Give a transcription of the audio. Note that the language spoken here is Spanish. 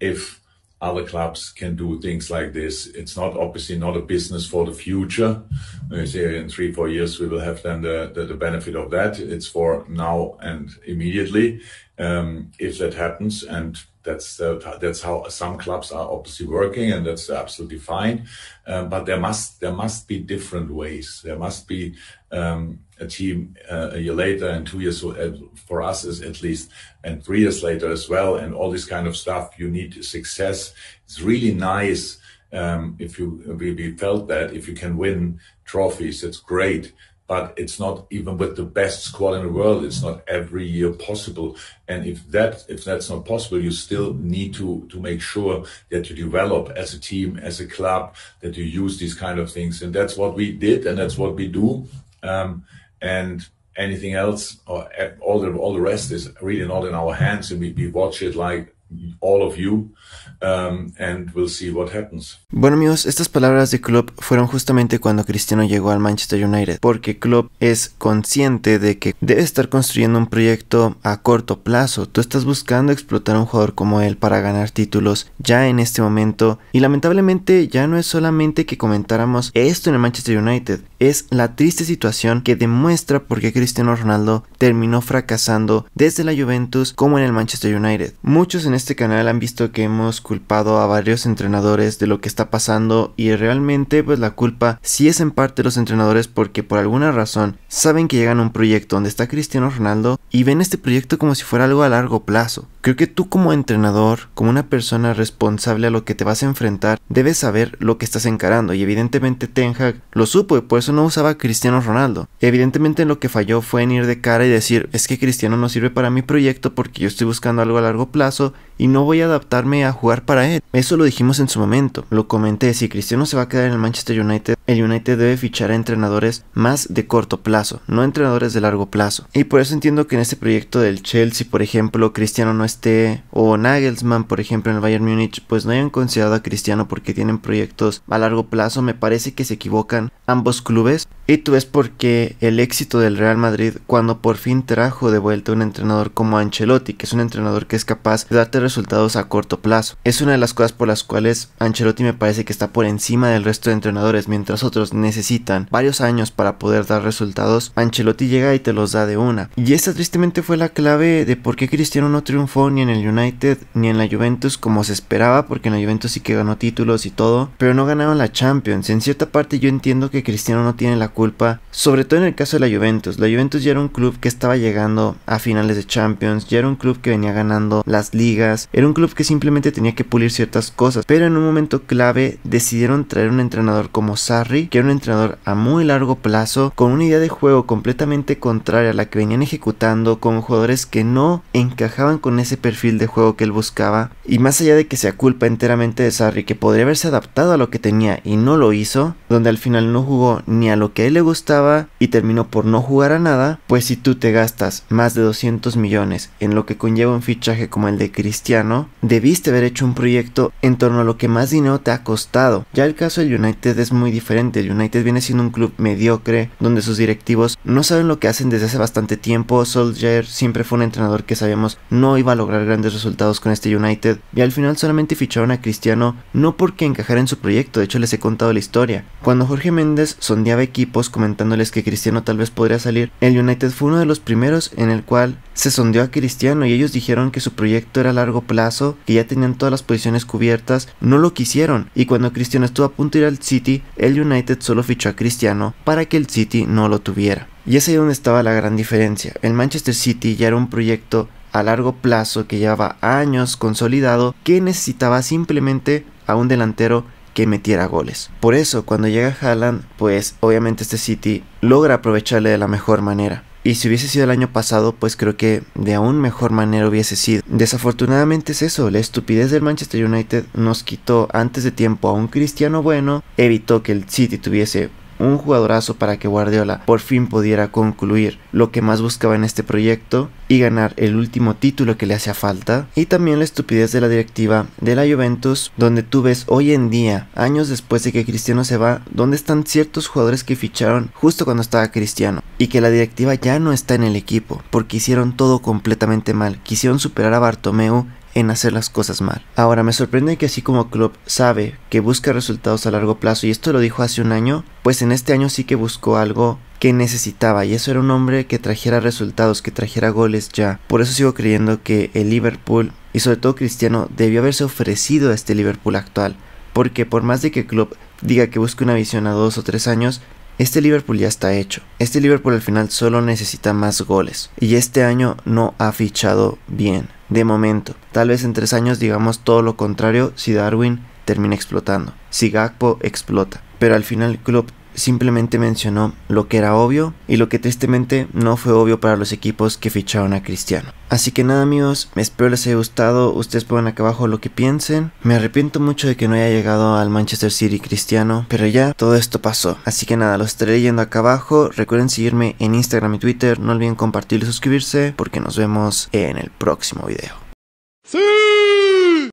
If other clubs can do things like this, it's not obviously not a business for the future. They say in three, four years, we will have then the, the, the benefit of that. It's for now and immediately, um, if that happens. And that's uh, that's how some clubs are obviously working, and that's absolutely fine. Uh, but there must there must be different ways. There must be um, a team uh, a year later and two years uh, for us is at least and three years later as well, and all this kind of stuff. You need success. It's really nice um, if you we, we felt that if you can win trophies, it's great but it's not even with the best squad in the world. It's not every year possible. And if that, if that's not possible, you still need to, to make sure that you develop as a team, as a club, that you use these kind of things. And that's what we did. And that's what we do. Um, and anything else or all the, all the rest is really not in our hands. And we, we watch it like all of you um, Bueno amigos, estas palabras de Klopp fueron justamente cuando Cristiano llegó al Manchester United, porque Klopp es consciente de que debe estar construyendo un proyecto a corto plazo. Tú estás buscando explotar a un jugador como él para ganar títulos ya en este momento y lamentablemente ya no es solamente que comentáramos esto en el Manchester United, es la triste situación que demuestra por qué Cristiano Ronaldo terminó fracasando desde la Juventus como en el Manchester United. Muchos en este canal han visto que hemos culpado a varios entrenadores de lo que está pasando y realmente pues la culpa sí es en parte los entrenadores porque por alguna razón saben que llegan a un proyecto donde está Cristiano Ronaldo y ven este proyecto como si fuera algo a largo plazo. Creo que tú como entrenador, como una persona responsable a lo que te vas a enfrentar, debes saber lo que estás encarando y evidentemente Ten Hag lo supo y por eso no usaba Cristiano Ronaldo. Evidentemente lo que falló fue en ir de cara y decir es que Cristiano no sirve para mi proyecto porque yo estoy buscando algo a largo plazo y no voy a adaptarme a jugar para él. Eso lo dijimos en su momento. Lo comenté, si Cristiano se va a quedar en el Manchester United, el United debe fichar a entrenadores más de corto plazo, no entrenadores de largo plazo. Y por eso entiendo que en este proyecto del Chelsea, por ejemplo, Cristiano no esté o Nagelsmann, por ejemplo, en el Bayern Múnich, pues no hayan considerado a Cristiano porque tienen proyectos a largo plazo. Me parece que se equivocan ambos clubes y Esto es porque el éxito del Real Madrid cuando por fin trajo de vuelta un entrenador como Ancelotti, que es un entrenador que es capaz de darte resultados a corto plazo. Es una de las cosas por las cuales Ancelotti me parece que está por encima del resto de entrenadores, mientras otros necesitan varios años para poder dar resultados, Ancelotti llega y te los da de una. Y esa tristemente fue la clave de por qué Cristiano no triunfó ni en el United ni en la Juventus como se esperaba, porque en la Juventus sí que ganó títulos y todo, pero no ganaron la Champions. En cierta parte yo entiendo que Cristiano no tiene la culpa sobre todo en el caso de la Juventus. La Juventus ya era un club que estaba llegando a finales de Champions, ya era un club que venía ganando las ligas, era un club que simplemente tenía que pulir ciertas cosas. Pero en un momento clave decidieron traer un entrenador como Sarri, que era un entrenador a muy largo plazo, con una idea de juego completamente contraria a la que venían ejecutando, con jugadores que no encajaban con ese perfil de juego que él buscaba. Y más allá de que sea culpa enteramente de Sarri, que podría haberse adaptado a lo que tenía y no lo hizo, donde al final no jugó ni a lo que a él le gustaba, y terminó por no jugar a nada, pues si tú te gastas más de 200 millones en lo que conlleva un fichaje como el de Cristiano, debiste haber hecho un proyecto en torno a lo que más dinero te ha costado. Ya el caso del United es muy diferente, el United viene siendo un club mediocre donde sus directivos no saben lo que hacen desde hace bastante tiempo, Soldier siempre fue un entrenador que sabíamos no iba a lograr grandes resultados con este United y al final solamente ficharon a Cristiano no porque encajara en su proyecto, de hecho les he contado la historia. Cuando Jorge Méndez sondeaba equipos comentando que Cristiano tal vez podría salir, el United fue uno de los primeros en el cual se sondeó a Cristiano y ellos dijeron que su proyecto era a largo plazo, que ya tenían todas las posiciones cubiertas, no lo quisieron y cuando Cristiano estuvo a punto de ir al City, el United solo fichó a Cristiano para que el City no lo tuviera. Y es ahí donde estaba la gran diferencia. El Manchester City ya era un proyecto a largo plazo que llevaba años consolidado que necesitaba simplemente a un delantero que metiera goles. Por eso, cuando llega Haaland, pues obviamente este City logra aprovecharle de la mejor manera. Y si hubiese sido el año pasado, pues creo que de aún mejor manera hubiese sido. Desafortunadamente es eso, la estupidez del Manchester United nos quitó antes de tiempo a un cristiano bueno, evitó que el City tuviese un jugadorazo para que Guardiola por fin pudiera concluir lo que más buscaba en este proyecto y ganar el último título que le hacía falta. Y también la estupidez de la directiva de la Juventus, donde tú ves hoy en día, años después de que Cristiano se va, donde están ciertos jugadores que ficharon justo cuando estaba Cristiano y que la directiva ya no está en el equipo porque hicieron todo completamente mal. Quisieron superar a Bartomeu en hacer las cosas mal. Ahora, me sorprende que así como Klopp sabe que busca resultados a largo plazo, y esto lo dijo hace un año, pues en este año sí que buscó algo que necesitaba, y eso era un hombre que trajera resultados, que trajera goles ya. Por eso sigo creyendo que el Liverpool, y sobre todo Cristiano, debió haberse ofrecido a este Liverpool actual, porque por más de que Klopp diga que busque una visión a dos o tres años, este Liverpool ya está hecho. Este Liverpool al final solo necesita más goles. Y este año no ha fichado bien de momento. Tal vez en tres años digamos todo lo contrario si Darwin termina explotando, si Gakpo explota. Pero al final club simplemente mencionó lo que era obvio y lo que tristemente no fue obvio para los equipos que ficharon a Cristiano. Así que nada amigos, espero les haya gustado, ustedes pongan acá abajo lo que piensen. Me arrepiento mucho de que no haya llegado al Manchester City Cristiano, pero ya todo esto pasó. Así que nada, los estaré leyendo acá abajo, recuerden seguirme en Instagram y Twitter, no olviden compartir y suscribirse porque nos vemos en el próximo video. ¡Sí!